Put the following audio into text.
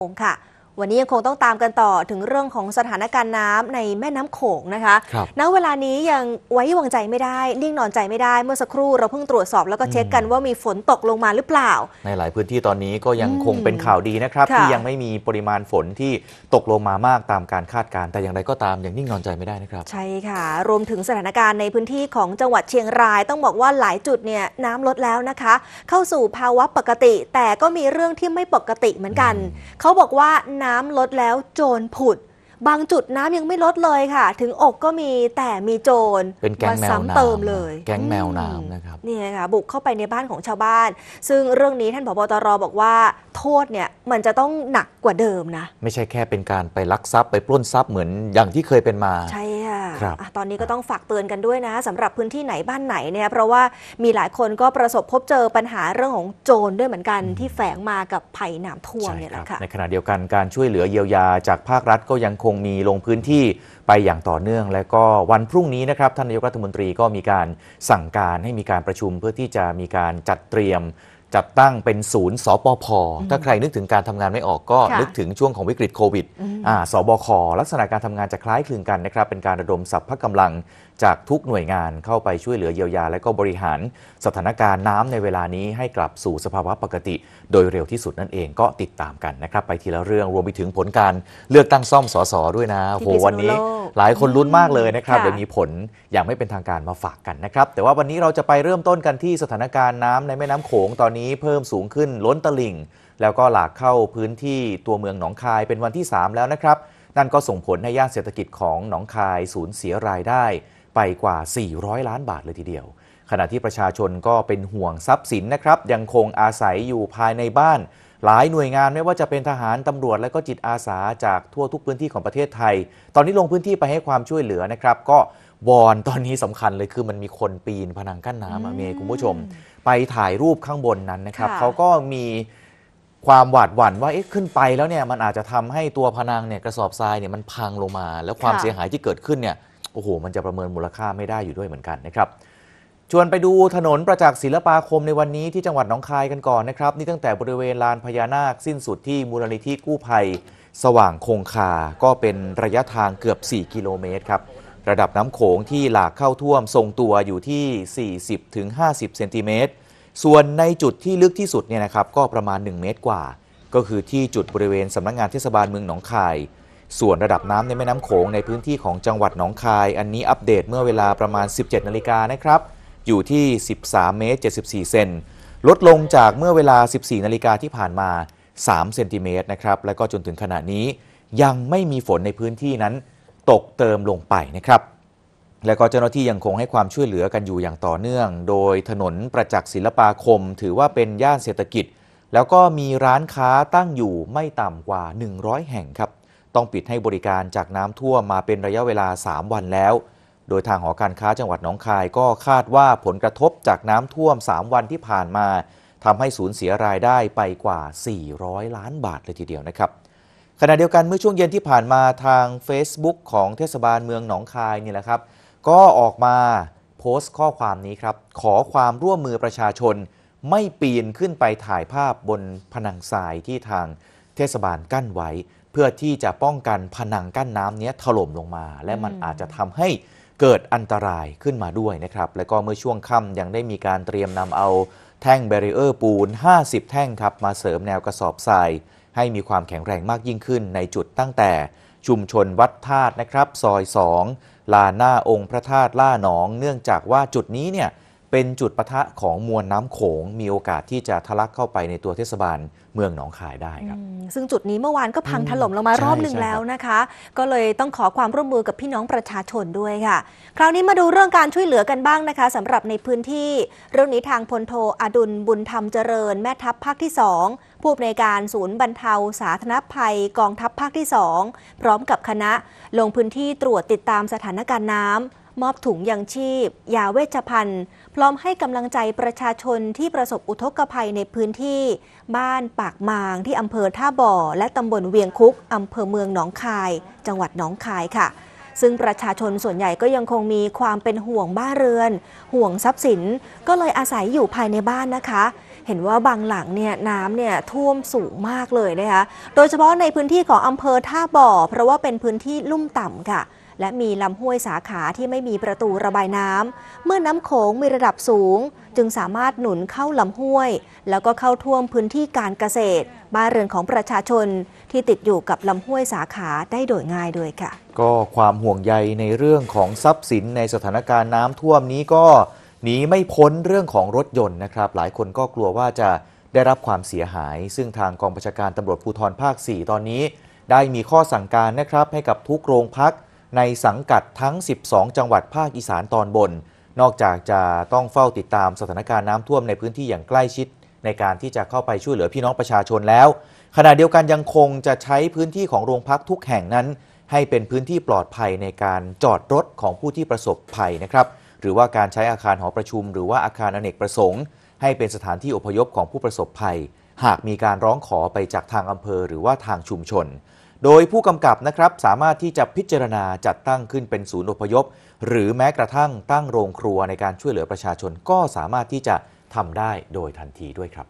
红卡。วันนี้ยังคงต้องตามกันต่อถึงเรื่องของสถานการณ์น้ำในแม่น้ำโขงนะคะ ณ เวลานี้ยังไว้วางใจไม่ได้ นิ่งนอนใจไม่ได้ เมื่อสักครู่เราเพิ่งตรวจสอบแล้วก็เช็คกันว่ามีฝนตกลงมาหรือเปล่า ในหลายพื้นที่ตอนนี้ก็ยังคงเป็นข่าวดีนะครับ ที่ยังไม่มีปริมาณฝนที่ตกลงมามากตามการคาดการณ์แต่อย่างไรก็ตามยังนิ่งนอนใจไม่ได้นะครับ ใช่ค่ะ รวมถึงสถานการณ์ในพื้นที่ของจังหวัดเชียงราย ต้องบอกว่าหลายจุดเนี่ยน้ำลดแล้วนะคะ เข้าสู่ภาวะปกติ แต่ก็มีเรื่องที่ไม่ปกติเหมือนกันเขาบอกว่านน้ำลดแล้วโจรผุด บางจุดน้ำยังไม่ลดเลยค่ะ ถึงอกก็มีแต่มีโจรเป็นแก๊งแมวน้ำเติมเลยแก๊งแมวน้ำนะครับนี่ค่ะบุกเข้าไปในบ้านของชาวบ้าน ซึ่งเรื่องนี้ท่านผบตรบอกว่า โทษเนี่ย มันจะต้องหนักกว่าเดิมนะ ไม่ใช่แค่เป็นการไปลักทรัพย์ไปปล้นทรัพย์เหมือนอย่างที่เคยเป็นมาใช่ครับตอนนี้ก็ต้องฝากเตือนกันด้วยนะ สำหรับพื้นที่ไหนบ้านไหนเนี่ยเพราะว่ามีหลายคนก็ประสบพบเจอปัญหาเรื่องของโจรด้วยเหมือนกันที่แฝงมากับภัยน้ำท่วมเนี่ยแหละค่ะในขณะเดียวกันการช่วยเหลือเยียวยาจากภาครัฐก็ยังคงมีลงพื้นที่ไปอย่างต่อเนื่อง และก็วันพรุ่งนี้นะครับ ท่านนายกรัฐมนตรีก็มีการสั่งการให้มีการประชุมเพื่อที่จะมีการจัดเตรียมจัดตั้งเป็นศูนย์สปพ ถ้าใครนึกถึงการทำงานไม่ออกก็นึกถึงช่วงของวิกฤตโควิดสบคลักษณะการทำงานจะคล้ายคลึงกันนะครับ เป็นการระดมสัพพะกำลังจากทุกหน่วยงานเข้าไปช่วยเหลือเยียวยา และก็บริหารสถานการณ์น้ำในเวลานี้ให้กลับสู่สภาวะปกติ โดยเร็วที่สุดนั่นเองก็ติดตามกันนะครับ ไปทีละเรื่องรวมไปถึงผลการเลือกตั้งซ่อมสสด้วยนะโหวันนี้หลายคนลุ้นมากเลยนะครับเดี๋ยวมีผลอย่างไม่เป็นทางการมาฝากกันนะครับ แต่ว่าวันนี้เราจะไปเริ่มต้นกันที่สถานการณ์น้ำในแม่น้ำโขงตอนนี้เพิ่มสูงขึ้นล้นตลิ่ง แล้วก็หลากเข้าพื้นที่ตัวเมืองหนองคายเป็นวันที่ 3 แล้วนะครับ นั่นก็ส่งผลให้ย่านเศรษฐกิจของหนองคายสูญเสียรายได้ไปกว่า 400 ล้านบาทเลยทีเดียว ขณะที่ประชาชนก็เป็นห่วงทรัพย์สินนะครับยังคงอาศัยอยู่ภายในบ้านหลายหน่วยงานไม่ว่าจะเป็นทหารตำรวจและก็จิตอาสาจากทั่วทุกพื้นที่ของประเทศไทย ตอนนี้ลงพื้นที่ไปให้ความช่วยเหลือนะครับ ก็วอนตอนนี้สำคัญเลยคือมันมีคนปีนผนังกั้นน้ำเมย์คุณผู้ชม ไปถ่ายรูปข้างบนนั้นนะครับเขาก็มีความหวาดหวั่นว่าเอ๊ะขึ้นไปแล้วเนี่ยมันอาจจะทำให้ตัวพนังเนี่ยกระสอบทรายเนี่ยมันพังลงมาแล้วความเสียหายที่เกิดขึ้นเนี่ยโอ้โห มันจะประเมินมูลค่าไม่ได้อยู่ด้วยเหมือนกันนะครับชวนไปดูถนนประจักษ์ศิลปาคมในวันนี้ที่จังหวัดหนองคายกันก่อนนะครับนี่ตั้งแต่บริเวณลานพญานาคสิ้นสุดที่มูลนิธิกู้ภัย สว่างคงคาก็เป็นระยะทางเกือบ 4 กิโลเมตรครับระดับน้ำโขงที่หลากเข้าท่วมทรงตัวอยู่ที่ 40-50 เซนติเมตร ส่วนในจุดที่ลึกที่สุดเนี่ยนะครับ ก็ประมาณ 1 เมตรกว่า ก็คือที่จุดบริเวณสำนักงงานเทศบาลเมืองหนองคายส่วนระดับน้ำในแม่น้ำโขงในพื้นที่ของจังหวัดหนองคาย อันนี้อัปเดตเมื่อเวลาประมาณ 17นาฬิกานะครับอยู่ที่ 13 เมตร 74 เซนลดลงจากเมื่อเวลา 14 นาฬิกาที่ผ่านมา 3 เซนติเมตรนะครับ และก็จนถึงขณะนี้ยังไม่มีฝนในพื้นที่นั้นตกเติมลงไปนะครับ และก็เจ้าหน้าที่ยังคงให้ความช่วยเหลือกันอยู่อย่างต่อเนื่อง โดยถนนประจักษ์ศิลปาคมถือว่าเป็นย่านเศรษฐกิจ แล้วก็มีร้านค้าตั้งอยู่ไม่ต่ำกว่า 100 แห่งครับ ต้องปิดให้บริการจากน้ำท่วมมาเป็นระยะเวลา 3 วันแล้วโดยทางหอการค้าจังหวัดหนองคายก็คาดว่าผลกระทบจากน้ำท่วม 3 วันที่ผ่านมาทำให้สูญเสียรายได้ไปกว่า 400 ล้านบาทเลยทีเดียวนะครับ ขณะเดียวกันเมื่อช่วงเย็นที่ผ่านมาทาง Facebook ของเทศบาลเมืองหนองคายนี่แหละครับ ก็ออกมาโพสต์ข้อความนี้ครับ ขอความร่วมมือประชาชนไม่ปีนขึ้นไปถ่ายภาพบนผนังทรายที่ทางเทศบาลกั้นไว้เพื่อที่จะป้องกันผนังกั้นน้ำนี้ถล่มลงมา และมันอาจจะทำให้เกิดอันตรายขึ้นมาด้วยนะครับ และก็เมื่อช่วงค่ำยังได้มีการเตรียมนำเอาแท่งเบรีเออร์ปูน 50 แท่งครับมาเสริมแนวกระสอบทรายให้มีความแข็งแรงมากยิ่งขึ้นในจุดตั้งแต่ ชุมชนวัดธาตุนะครับซอย 2 ลานหน้าองค์พระธาตุล่าหนอง เนื่องจากว่าจุดนี้เนี่ยเป็นจุดปะทะของมวลน้ำโขงมีโอกาสที่จะทะลักเข้าไปในตัวเทศบาลเมืองหนองคายได้ครับซึ่งจุดนี้เมื่อวานก็พังถล่มลงมารอบหนึ่งแล้วนะคะ ก็เลยต้องขอความร่วมมือกับพี่น้องประชาชนด้วยค่ะ คราวนี้มาดูเรื่องการช่วยเหลือกันบ้างนะคะ สำหรับในพื้นที่เรื่องนี้ทางพลโทอดุลบุญธรรมเจริญ แม่ทัพภาคที่2ผู้อำนวยการศูนย์บรรเทา สาธารณภัย กองทัพภาคที่ 2 พร้อมกับคณะลงพื้นที่ตรวจติดตามสถานการณ์น้ำมอบถุงยังชีพ ยาเวชภัณฑ์ พร้อมให้กำลังใจประชาชนที่ประสบอุทกภัยในพื้นที่ บ้านปากมางที่อำเภอท่าบ่อ และตำบลเวียงคุกอำเภอเมืองหนองคาย จังหวัดหนองคายค่ะ ซึ่งประชาชนส่วนใหญ่ก็ยังคงมีความเป็นห่วงบ้านเรือน ห่วงทรัพย์สินก็เลยอาศัยอยู่ภายในบ้านนะคะ เห็นว่าบางหลังเนี่ยน้ำเนี่ยท่วมสูงมากเลยนะคะโดยเฉพาะในพื้นที่ของอำเภอท่าบ่อเพราะว่าเป็นพื้นที่ลุ่มต่ำค่ะและมีลำห้วยสาขาที่ไม่มีประตูระบายน้ำ เมื่อน้ำโขงมีระดับสูง จึงสามารถหนุนเข้าลำห้วย แล้วก็เข้าท่วมพื้นที่การเกษตรบ้านเรือนของประชาชนที่ติดอยู่กับลำห้วยสาขาได้โดยง่ายด้วยค่ะ ก็ความห่วงใยในเรื่องของทรัพย์สินในสถานการณ์น้ำท่วมนี้ก็หนีไม่พ้นเรื่องของรถยนต์นะครับ หลายคนก็กลัวว่าจะได้รับความเสียหาย ซึ่งทางกองประชาการตำรวจภูธรภาค 4 ตอนนี้ ได้มีข้อสั่งการนะครับให้กับทุกโรงพักในสังกัดทั้ง 12 จังหวัดภาคอีสานตอนบน นอกจากจะต้องเฝ้าติดตามสถานการณ์น้ำท่วมในพื้นที่อย่างใกล้ชิด ในการที่จะเข้าไปช่วยเหลือพี่น้องประชาชนแล้ว ขณะเดียวกันยังคงจะใช้พื้นที่ของโรงพักทุกแห่งนั้น ให้เป็นพื้นที่ปลอดภัยในการจอดรถของผู้ที่ประสบภัยนะครับหรือว่าการใช้อาคารหอประชุม หรือว่าอาคารอเนกประสงค์ ให้เป็นสถานที่อพยพของผู้ประสบภัย หากมีการร้องขอไปจากทางอำเภอหรือว่าทางชุมชนโดยผู้กำกับนะครับสามารถที่จะพิจารณาจัดตั้งขึ้นเป็นศูนย์อพยพ หรือแม้กระทั่งตั้งโรงครัวในการช่วยเหลือประชาชนก็สามารถที่จะทำได้โดยทันทีด้วยครับ